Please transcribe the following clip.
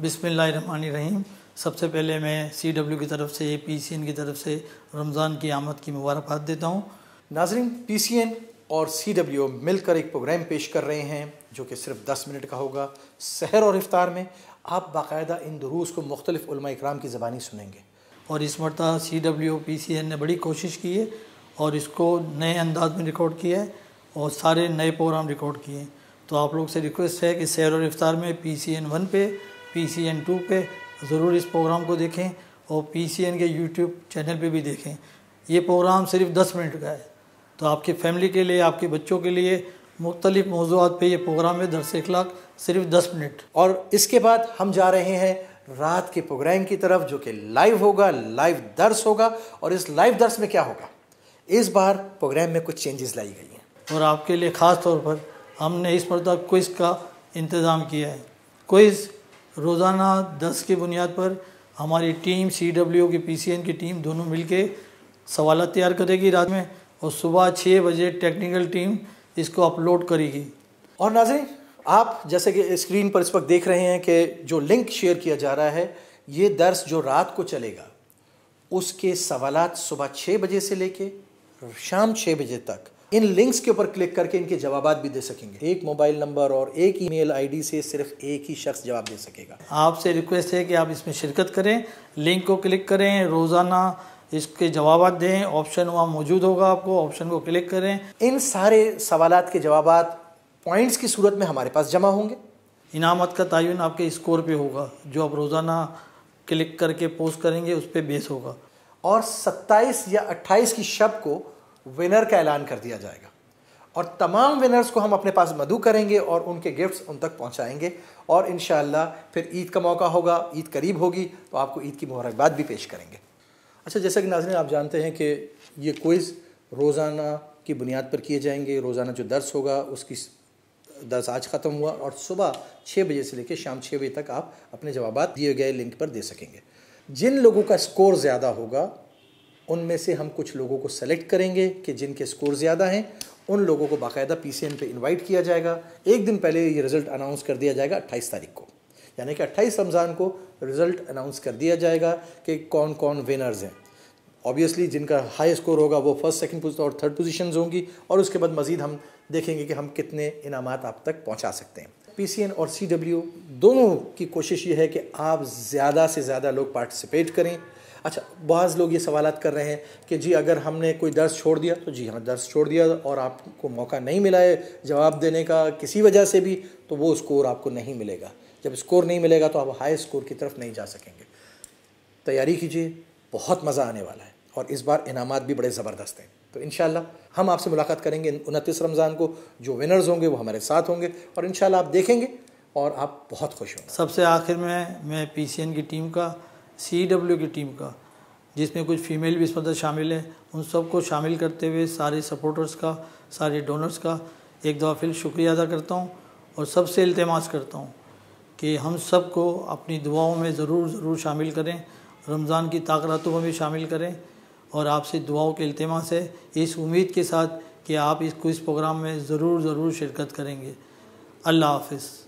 बिसमीम सबसे पहले मैं सी डब्ल्यू की तरफ से पी सी एन की तरफ से रमज़ान की आमद की मुबारकबाद देता हूँ नाजरीन पी सी एन और सी डब्ल्यू मिलकर एक प्रोग्राम पेश कर रहे हैं जो कि सिर्फ दस मिनट का होगा शहर और इफ्तार में आप बाकायदा इन दरूस को मुख्तलिफ़ इक्राम की ज़बानी सुनेंगे और इस मरतबा C W P C N ने बड़ी कोशिश की है और इसको नए अंदाज में रिकॉर्ड किया है और सारे नए प्रोग्राम रिकॉर्ड किए हैं तो आप लोग से रिक्वेस्ट है कि सैर और इफ्तार में पी सी एन वन पे पी सी एन टू पे ज़रूर इस प्रोग्राम को देखें और पी सी एन के यूट्यूब चैनल पे भी देखें ये प्रोग्राम सिर्फ दस मिनट का है तो आपके फैमिली के लिए आपके बच्चों के लिए मुख्तलिफ मौजूद पर यह प्रोग्राम है दरस अखलाक सिर्फ दस मिनट और इसके बाद हम जा रहे हैं रात के प्रोग्राम की तरफ जो कि लाइव होगा लाइव दर्स होगा और इस लाइव दर्स में क्या होगा इस बार प्रोग्राम में कुछ चेंजेस लाई गई हैं और आपके लिए ख़ास तौर पर हमने इस मरतब तो क्विज़ का इंतज़ाम किया है क्विज़ रोज़ाना दस की बुनियाद पर हमारी टीम सी डब्ल्यू की पी सी एन की टीम दोनों मिल के सवाल तैयार करेगी रात में और सुबह छः बजे टेक्निकल टीम इसको अपलोड करेगी और नाजरीन आप जैसे कि स्क्रीन पर इस वक्त देख रहे हैं कि जो लिंक शेयर किया जा रहा है ये दर्स जो रात को चलेगा उसके सवालत सुबह छः बजे से लेके शाम छः बजे तक इन लिंक्स के ऊपर क्लिक करके इनके जवाब भी दे सकेंगे एक मोबाइल नंबर और एक ईमेल आईडी से सिर्फ एक ही शख्स जवाब दे सकेगा आपसे रिक्वेस्ट है कि आप इसमें शिरकत करें लिंक को क्लिक करें रोज़ाना इसके जवाब दें ऑप्शन वहाँ मौजूद होगा आपको ऑप्शन को क्लिक करें इन सारे सवाल के जवाब पॉइंट्स की सूरत में हमारे पास जमा होंगे इनामत का तयन आपके स्कोर पे होगा जो आप रोज़ाना क्लिक करके पोस्ट करेंगे उस पर बेस होगा और 27 या 28 की शब को विनर का ऐलान कर दिया जाएगा और तमाम विनर्स को हम अपने पास मधु करेंगे और उनके गिफ्ट्स उन तक पहुंचाएंगे और इन फिर ईद का मौका होगा ईद करीब होगी तो आपको ईद की मुबारकबाद भी पेश करेंगे अच्छा जैसा कि नाजरन आप जानते हैं कि ये कोइज़ रोज़ाना की बुनियाद पर किए जाएंगे रोज़ाना जो दर्स होगा उसकी दर्स आज ख़त्म हुआ और सुबह छः बजे से लेकर शाम छः बजे तक आप अपने जवाब दिए गए लिंक पर दे सकेंगे जिन लोगों का स्कोर ज़्यादा होगा उनमें से हम कुछ लोगों को सेलेक्ट करेंगे कि जिनके स्कोर ज़्यादा हैं उन लोगों को बाकायदा पी सी एम पर इन्वाइट किया जाएगा एक दिन पहले ये रिज़ल्ट अनाउंस कर दिया जाएगा अट्ठाईस तारीख को यानी कि अट्ठाईस रमज़ान को रिज़ल्ट अनाउंस कर दिया जाएगा कि कौन कौन विनर्स हैं ऑब्वियसली जिनका हाई स्कोर होगा वो फर्स्ट सेकेंड पोजिशन और थर्ड पोजिशन होंगी और उसके बाद मज़ीद हम देखेंगे कि हम कितने इनाम आप तक पहुँचा सकते हैं पी और सी दोनों की कोशिश ये है कि आप ज़्यादा से ज़्यादा लोग पार्टिसिपेट करें अच्छा बहुत लोग ये सवाल कर रहे हैं कि जी अगर हमने कोई दर्ज छोड़ दिया तो जी हाँ दर्ज छोड़ दिया और आपको मौका नहीं मिला है जवाब देने का किसी वजह से भी तो वो स्कोर आपको नहीं मिलेगा जब स्कोर नहीं मिलेगा तो आप हाई स्कोर की तरफ नहीं जा सकेंगे तैयारी कीजिए बहुत मज़ा आने वाला है और इस बार इनाम भी बड़े ज़बरदस्त हैं तो इन हम आपसे मुलाकात करेंगे उनतीस रमज़ान को जो विनर्स होंगे वो हमारे साथ होंगे और इन आप देखेंगे और आप बहुत खुश होंगे सबसे आखिर में मैं पी की टीम का सी e की टीम का जिसमें कुछ फीमेल भी इस मदद शामिल हैं उन सबको शामिल करते हुए सारे सपोर्टर्स का सारे डोनर्स का एक दफ़ा फिर शुक्रिया अदा करता हूँ और सबसे इल्तमास करता हूँ कि हम सबको अपनी दुआओं में ज़रूर ज़रूर शामिल करें रमज़ान की ताकतों में भी शामिल करें और आपसे दुआओं के अल्तमा से इस उम्मीद के साथ कि आप इस प्रोग्राम में ज़रूर ज़रूर शिरकत करेंगे अल्लाह हाफिज़